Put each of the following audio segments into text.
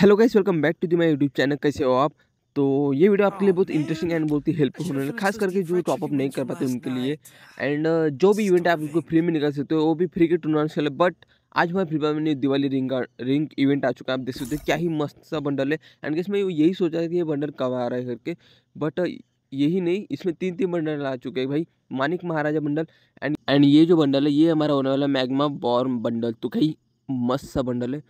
hello guys welcome back to the my YouTube channel कैसे हो आप तो ये वीडियो आपके लिए हाँ, बहुत इंटरेस्टिंग एंड बहुत ही हेल्पफुल होने वाला खास करके जो टॉपअप नहीं कर पाते उनके लिए एंड uh, जो भी इवेंट आप उनको फ्री में निकाल सकते हो वो भी फ्री के टूर्नामेंट चले बट आज हमारे फ्री में दिवाली रिंग रिंग इवेंट आ चुका है आप देख सकते हो क्या ही मस्त सा बंडल है एंड गेस मैं यही सोचा कि ये बंडल कब आ रहा है करके बट uh, यही नहीं इसमें तीन तीन बंडल आ चुके हैं भाई Manik Maharaja bundle and and ये जो बंडल है ये हमारा होने वाला मैगमा बॉर्म बंडल तो कहीं मस्त सा बंडल है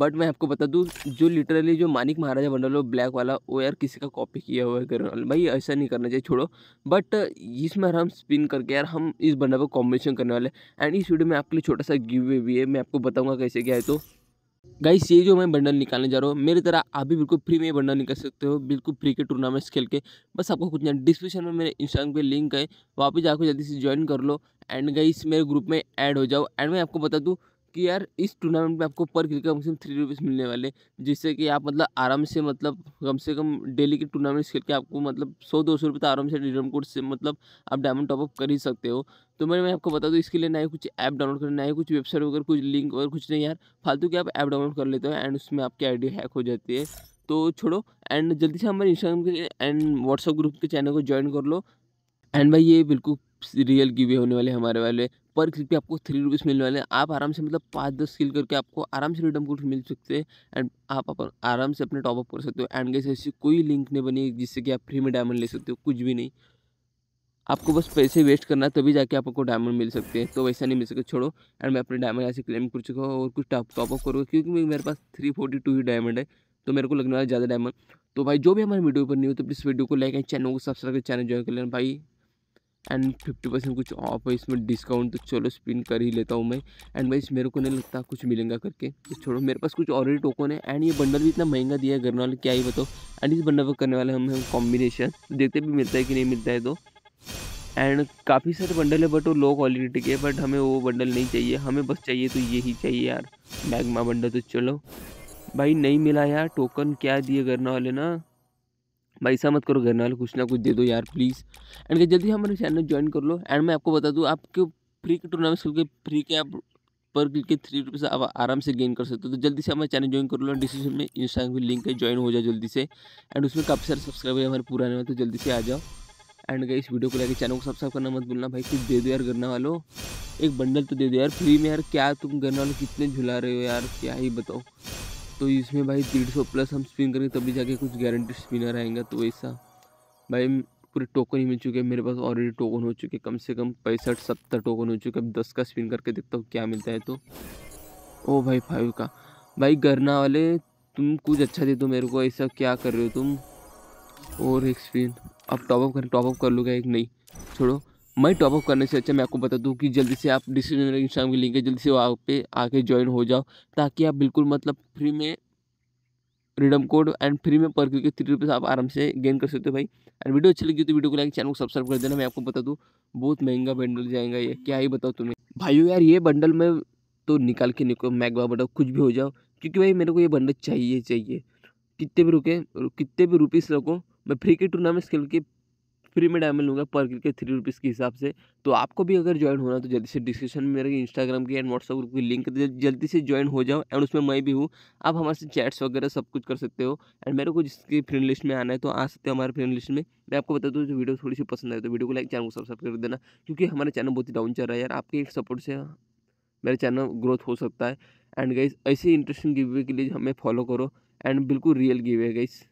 बट मैं आपको बता दूँ जो लिटरली जो मानिक महाराजा बंडल हो ब्लैक वाला वो यार किसी का कॉपी किया हुआ है करने भाई ऐसा नहीं करना चाहिए छोड़ो बट इसमें हम स्पिन करके यार हम इस बंडल को कॉम्बिनेशन करने वाले एंड इस वीडियो में आपके लिए छोटा सा गिव वे भी है मैं आपको बताऊँगा कैसे क्या है तो गाइस ये जो मैं बंडल निकालने जा रहा हूँ मेरी तरह आप भी बिल्कुल फ्री में बंडल निकाल सकते हो बिल्कुल फ्री के टूर्नामेंट्स खेल के बस आपको कुछ नहीं डिस्क्रिप्शन में मेरे इंस्टाग्राम पे लिंक है वहाँ पे जाकर जल्दी से ज्वाइन कर लो एंड गाइस मेरे ग्रुप में ऐड हो जाओ एंड मैं आपको बता दूँ कि यार इस टूर्नामेंट में आपको पर क्रिकेट कम से कम थ्री रुपीज़ मिलने वाले जिससे कि आप मतलब आराम से मतलब कम से कम डेली के टूर्नामेंट्स खेल के आपको मतलब सौ दो सौ रुपये तो आराम से डीरम कोड से मतलब आप डायमंड टॉपअप कर ही सकते हो तो मैं मैं आपको बता दूँ इसके लिए ना ही कुछ ऐप डाउनलोड करना ना ही कुछ वेबसाइट वगैरह कुछ लिंक वगैरह कुछ नहीं यार फालतू के आप ऐप डाउनलोड कर लेते हो एंड उसमें आपकी डी हैक हो जाती है तो छोड़ो एंड जल्दी से हमारे इंस्टाग्राम के एंड व्हाट्सअप ग्रुप के चैनल को ज्वाइन कर लो एंड भाई ये बिल्कुल रियल गिवे होने वाले हमारे वाले पर क्लिक पे आपको थ्री रुपीज़ मिलने वाले हैं आप आराम से मतलब पाँच दस किल करके आपको आराम से रिटर्न कोड मिल सकते हैं एंड आप अपन आराम से अपने टॉपअप कर सकते हो एंड गैस ऐसी कोई लिंक नहीं बनी जिससे कि आप फ्री में डायमंड ले सकते हो कुछ भी नहीं आपको बस पैसे वेस्ट करना है तभी जाके आपको डायमंड मिल सकते हैं तो वैसा नहीं मिल सके छोड़ो एंड मैं अपने डायमंड ऐसे क्लेम कर चुका हूँ और कुछ टॉपअप करूँगा क्योंकि मेरे पास थ्री फोर्टी टू ही डायमंड है तो मेरे को लगने वाला ज़्यादा डायमंड तो भाई जो भी हमारे वीडियो पर नहीं हो तो प्लीज़ वीडियो को लाइक एंड चैनल को सब्सक्राइब कर चैनल ज्वाइन कर लेना भाई एंड फिफ्टी परसेंट कुछ ऑफ है इसमें डिस्काउंट तो चलो स्पिन कर ही लेता हूँ मैं एंड भाई मेरे को नहीं लगता कुछ मिलेगा करके तो छोड़ो मेरे पास कुछ ऑलरेडी टोकन है एंड ये बंडल भी इतना महंगा दिया है घर वाले क्या ही बताओ एंड इस बंडल पर करने वाले हम हैं कॉम्बिनेशन देखते भी मिलता है कि नहीं मिलता है तो एंड काफ़ी सारे बंडल है बट वो लो क्वालिटी के बट हमें वो बंडल नहीं चाहिए हमें बस चाहिए तो ये ही चाहिए यार मैगमा बंडल तो चलो भाई नहीं मिला यार टोकन क्या दिए करने वाले ना भाई ऐसा मत करो घर वाले कुछ ना कुछ दे दो यार प्लीज़ एंड जल्दी हमारे चैनल ज्वाइन कर लो एंड मैं आपको बता दूँ आपके फ्री के टूर्नामेंट खुल के फ्री के आप पर क्लिक के थ्री रुपीज़ आप आराम से गेन कर सकते हो तो जल्दी से हमारे चैनल ज्वाइन कर लो डिस्क्रिप्शन में इंस्टाग्राम की लिंक है ज्वाइन हो जाओ जल्दी से एंड उसमें काफ़ी सारे सब्सक्राइबर हमारे पुराने में तो जल्दी से आ जाओ एंड गई इस वीडियो को लेकर चैनल को सब्सक्राइब करना मत भूलना भाई कुछ दे दो यार करने वालों एक बंडल तो दे दो यार फ्री में यार क्या तुम करने वालों कितने झुला रहे हो यार क्या ही बताओ तो इसमें भाई डेढ़ सौ प्लस हम स्पिन करेंगे तभी जाके कुछ गारंटी स्पिनर आएंगे तो वैसा भाई पूरे टोकन ही मिल चुके हैं मेरे पास ऑलरेडी टोकन हो चुके कम से कम पैंसठ सत्तर टोकन हो चुके अब दस का स्पिन करके देखता हूँ क्या मिलता है तो ओ भाई फाइव का भाई गरना वाले तुम कुछ अच्छा दे दो मेरे को ऐसा क्या कर रहे हो तुम और एक स्पिन अब टॉपअप कर टॉपअप कर लूँगा एक नहीं छोड़ो मैं टॉपअप करने से अच्छा मैं आपको बता दूं कि जल्दी से आप डिस्क्रिप्शन इंस्टाग्राम की लिंक है जल्दी से वहाँ पे आके ज्वाइन हो जाओ ताकि आप बिल्कुल मतलब फ्री में रिडम कोड एंड फ्री में पर क्योंकि थ्री रुपीज़ आप आराम से गेन कर सकते हो भाई एंड वीडियो अच्छी लगी तो वीडियो को लाइक चैनल को सब्सक्राइब कर देना मैं आपको बता दूँ बहुत महंगा बंडल जाएगा ये क्या ही बताओ तुम्हें भाइयों यार ये बंडल में तो निकाल के निकलो मैगवा बटो कुछ भी हो जाओ क्योंकि भाई मेरे को ये बंडल चाहिए चाहिए कितने भी रुके कितने भी रुपीज़ रखो मैं फ्री के टूर्नामेंट्स खेल के फ्री में डायमंड लूँगा पर क्लिक के थ्री रुपीज़ के हिसाब से तो आपको भी अगर ज्वाइन होना तो जल्दी से डिस्क्रिप्शन में मेरे इंस्टाग्राम की एंड व्हाट्सअप ग्रुप की लिंक जल्दी से ज्वाइन हो जाओ एंड उसमें मैं भी हूँ आप हमारे से चैट्स वगैरह सब कुछ कर सकते हो एंड मेरे को जिसकी फ्रेंड लिस्ट में आना है तो आ सकते हो हमारे फ्रेंड लिस्ट में मैं आपको बता दूँ जो वीडियो थोड़ी सी पसंद आए तो वीडियो को लाइक चैनल को सब्सक्राइब कर देना क्योंकि हमारा चैनल बहुत ही डाउन चल रहा है यार आपके एक सपोर्ट से मेरा चैनल ग्रोथ हो सकता है एंड गाइज ऐसे इंटरेस्टिंग गिवे के लिए हमें फॉलो करो एंड बिल्कुल रियल गिवे गाइज़